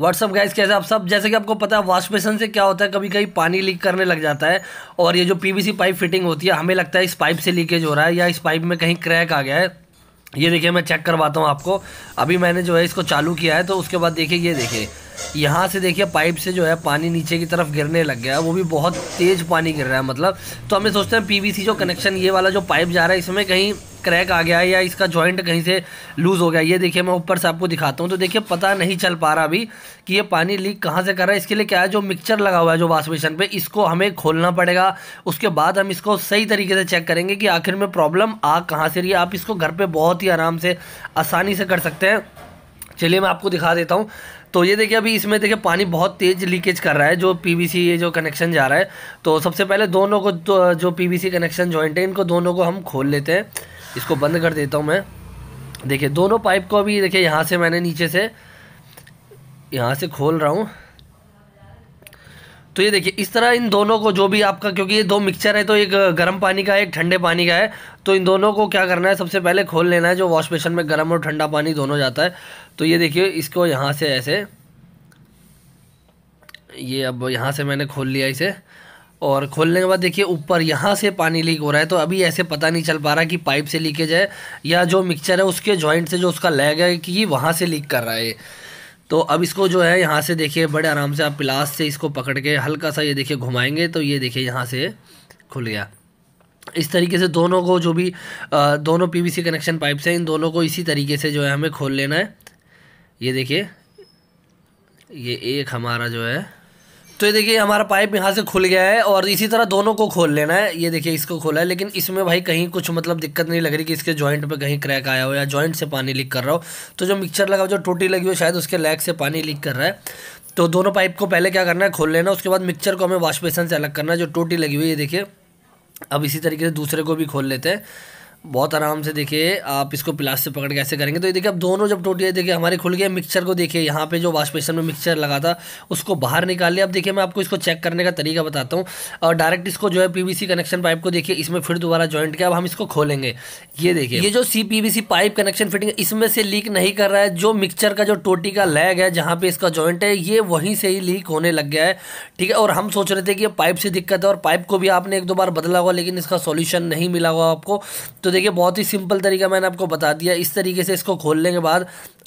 WhatsApp gas कैसे आप सब जैसे कि आपको पता है वॉश बेसन से क्या होता है कभी कभी पानी लीक करने लग जाता है और ये जो पीवीसी पाइप फिटिंग होती है हमें लगता है इस पाइप से लीकेज हो रहा है या इस पाइप में कहीं क्रैक आ गया है ये देखिए मैं चेक करवाता हूँ आपको अभी मैंने जो है इसको चालू किया है तो उसके बाद देखिए ये देखिए यहाँ से देखिए पाइप से जो है पानी नीचे की तरफ गिरने लग गया है वो भी बहुत तेज़ पानी गिर रहा है मतलब तो हमें सोचते हैं पीवीसी जो कनेक्शन ये वाला जो पाइप जा रहा है इसमें कहीं क्रैक आ गया है या इसका जॉइंट कहीं से लूज़ हो गया ये देखिए मैं ऊपर से आपको दिखाता हूँ तो देखिए पता नहीं चल पा रहा अभी कि ये पानी लीक कहाँ से कर रहा है इसके लिए क्या है जो मिक्सचर लगा हुआ है जो वाश बेसन पे इसको हमें खोलना पड़ेगा उसके बाद हम इसको सही तरीके से चेक करेंगे कि आखिर में प्रॉब्लम आ कहाँ से रही है आप इसको घर पर बहुत ही आराम से आसानी से कर सकते हैं चलिए मैं आपको दिखा देता हूँ तो ये देखिए अभी इसमें देखिए पानी बहुत तेज़ लीकेज कर रहा है जो पीवीसी ये जो कनेक्शन जा रहा है तो सबसे पहले दोनों को जो पीवीसी कनेक्शन जॉइंट है इनको दोनों को हम खोल लेते हैं इसको बंद कर देता हूँ मैं देखिए दोनों पाइप को अभी देखिए यहाँ से मैंने नीचे से यहाँ से खोल रहा हूँ तो ये देखिए इस तरह इन दोनों को जो भी आपका क्योंकि ये दो मिक्सचर है तो एक गर्म पानी का है एक ठंडे पानी का है तो इन दोनों को क्या करना है सबसे पहले खोल लेना है जो वॉश बेसन में गर्म और ठंडा पानी दोनों जाता है तो ये देखिए इसको यहाँ से ऐसे ये अब यहाँ से मैंने खोल लिया इसे और खोलने के बाद देखिए ऊपर यहाँ से पानी लीक हो रहा है तो अभी ऐसे पता नहीं चल पा रहा कि पाइप से लीकेज है या जो मिक्सचर है उसके जॉइंट से जो उसका लैग है कि वहाँ से लीक कर रहा है तो अब इसको जो है यहाँ से देखिए बड़े आराम से आप प्लास से इसको पकड़ के हल्का सा ये देखिए घुमाएंगे तो ये देखिए यहाँ से खुल गया इस तरीके से दोनों को जो भी आ, दोनों पीवीसी कनेक्शन पाइप से इन दोनों को इसी तरीके से जो है हमें खोल लेना है ये देखिए ये एक हमारा जो है तो ये देखिए हमारा पाइप यहाँ से खुल गया है और इसी तरह दोनों को खोल लेना है ये देखिए इसको खोला है लेकिन इसमें भाई कहीं कुछ मतलब दिक्कत नहीं लग रही कि इसके जॉइंट पे कहीं क्रैक आया हो या जॉइंट से पानी लीक कर रहा हो तो जो मिक्सचर लगा हो जो टोटी लगी हो शायद उसके लैग से पानी लीक कर रहा है तो दोनों पाइप को पहले क्या करना है खोल लेना उसके बाद मिक्सर को हमें वॉश बेसन से अलग करना है जो टोटी लगी हुई है ये देखिए अब इसी तरीके से दूसरे को भी खोल लेते हैं बहुत आराम से देखिए आप इसको प्लास से पकड़ के ऐसे करेंगे तो ये देखिए अब दोनों जब टोटी है देखिए हमारे खुल गए मिक्सचर को देखिए यहाँ पे जो वाश बेसन में मिक्सर लगा था उसको बाहर निकाल लिया अब देखिए मैं आपको इसको चेक करने का तरीका बताता हूँ और डायरेक्ट इसको जो है पीवीसी कनेक्शन पाइप को देखिए इसमें फिर दोबारा ज्वाइंट किया अब हम इसको खोलेंगे ये देखिए ये जो CPVC pipe connection fitting इसमें से लीक नहीं कर रहा है जो मिक्सचर का जो टोटी का लैग है जहाँ पे इसका ज्वाइंट है ये वहीं से ही लीक होने लग गया है ठीक है और हम सोच रहे थे कि पाइप से दिक्कत है और पाइप को भी आपने एक दो बार बदला हुआ लेकिन इसका सोल्यूशन नहीं मिला हुआ आपको तो देखिए बहुत ही सिंपल तरीका मैंने आपको बता दिया इस तरीके से इसको खोलने के बाद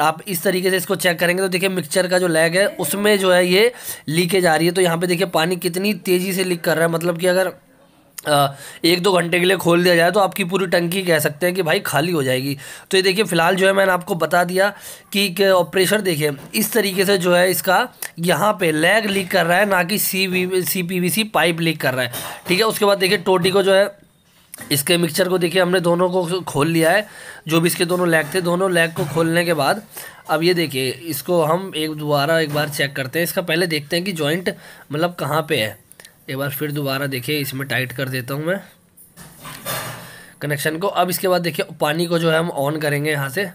आप इस तरीके से इसको चेक करेंगे तो देखिए मिक्सचर का जो लैग है उसमें जो है ये लीकेज आ रही है तो यहाँ पे देखिए पानी कितनी तेज़ी से लीक कर रहा है मतलब कि अगर एक दो घंटे के लिए खोल दिया जाए तो आपकी पूरी टंकी कह सकते हैं कि भाई खाली हो जाएगी तो ये देखिए फ़िलहाल जो है मैंने आपको बता दिया कि ऑपरेशन देखिए इस तरीके से जो है इसका यहाँ पे लैग लीक कर रहा है ना कि C V C P V C pipe leak कर रहा है ठीक है उसके बाद देखिए टोटी को जो है इसके मिक्सचर को देखिए हमने दोनों को खोल लिया है जो भी इसके दोनों लैग थे दोनों लैग को खोलने के बाद अब ये देखिए इसको हम एक दोबारा एक बार चेक करते हैं इसका पहले देखते हैं कि जॉइंट मतलब कहाँ पे है एक बार फिर दोबारा देखिए इसमें टाइट कर देता हूँ मैं कनेक्शन को अब इसके बाद देखिए पानी को जो है हम ऑन करेंगे यहाँ से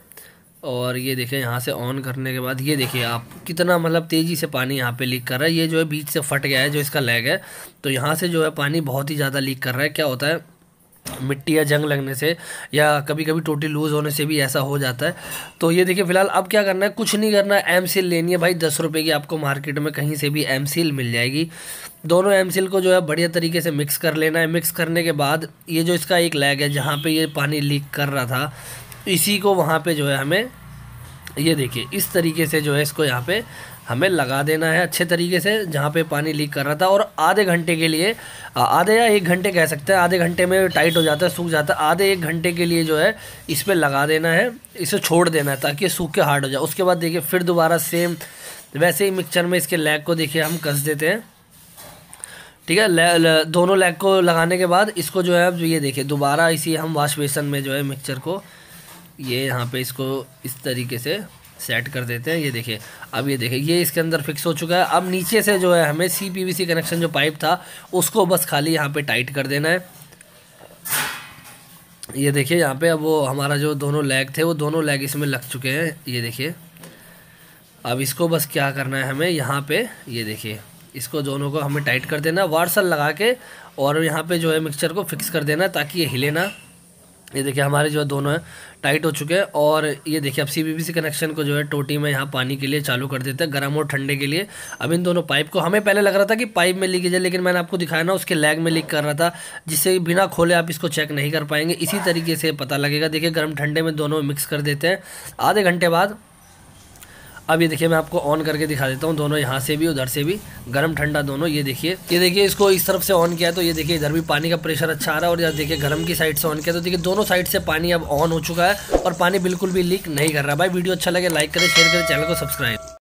और ये देखें यहाँ से ऑन करने के बाद ये देखिए आप कितना मतलब तेज़ी से पानी यहाँ पे लीक कर रहा है ये जो है बीच से फट गया है जो इसका लैग है तो यहाँ से जो है पानी बहुत ही ज़्यादा लीक कर रहा है क्या होता है मिट्टी या जंग लगने से या कभी कभी टोटी लूज़ होने से भी ऐसा हो जाता है तो ये देखिए फिलहाल अब क्या करना है कुछ नहीं करना है एम सील लेनी है भाई दस रुपये की आपको मार्केट में कहीं से भी एम सील मिल जाएगी दोनों एम सील को जो है बढ़िया तरीके से मिक्स कर लेना है मिक्स करने के बाद ये जो इसका एक लैग है जहाँ पर ये पानी लीक कर रहा था इसी को वहाँ पर जो है हमें ये देखिए इस तरीके से जो है इसको यहाँ पे हमें लगा देना है अच्छे तरीके से जहाँ पे पानी लीक कर रहा था और आधे घंटे के लिए आधे या एक घंटे कह सकते हैं आधे घंटे में टाइट हो जाता है सूख जाता है आधे एक घंटे के लिए जो है इस पर लगा देना है इसे छोड़ देना है ताकि सूख के हार्ड हो जाए उसके बाद देखिए फिर दोबारा सेम वैसे ही मिक्सचर में इसके लैग को देखिए हम कस देते हैं ठीक है ले, ले, दोनों लैग को लगाने के बाद इसको जो है अब ये देखिए दोबारा इसी हम वाश बेसन में जो है मिक्सचर को ये यहाँ पे इसको इस तरीके से सेट कर देते हैं ये देखिए अब ये देखिए ये इसके अंदर फिक्स हो चुका है अब नीचे से जो है हमें सी सी कनेक्शन जो पाइप था उसको बस खाली यहाँ पे टाइट कर देना है ये देखिए यहाँ पे अब वो हमारा जो दोनों लैग थे वो दोनों लेग इसमें लग चुके हैं ये देखिए अब इसको बस क्या करना है हमें यहाँ पे ये देखिए इसको दोनों को हमें टाइट कर देना वार्सल लगा के और यहाँ पे जो है मिक्सचर को फिक्स कर देना ताकि ये हिले ना ये देखिए हमारे जो है दोनों है टाइट हो चुके हैं और ये देखिए अब सी कनेक्शन को जो है टोटी में यहाँ पानी के लिए चालू कर देते हैं गर्म और ठंडे के लिए अब इन दोनों पाइप को हमें पहले लग रहा था कि पाइप में लीकेज है लेकिन मैंने आपको दिखाया ना उसके लैग में लीक कर रहा था जिससे बिना खोले आप इसको चेक नहीं कर पाएंगे इसी तरीके से पता लगेगा देखिए गर्म ठंडे में दोनों मिक्स कर देते हैं आधे घंटे बाद अब ये देखिए मैं आपको ऑन करके दिखा देता हूँ दोनों यहाँ से भी उधर से भी गर्म ठंडा दोनों ये देखिए ये देखिए इसको इस तरफ से ऑन किया तो ये देखिए इधर भी पानी का प्रेशर अच्छा आ रहा है और देखिए गर्म की साइड से ऑन किया तो देखिए दोनों साइड से पानी अब ऑन हो चुका है और पानी बिल्कुल भी लीक नहीं कर रहा भाई वीडियो अच्छा लगे लाइक करें शेयर करें चैनल को सब्सक्राइब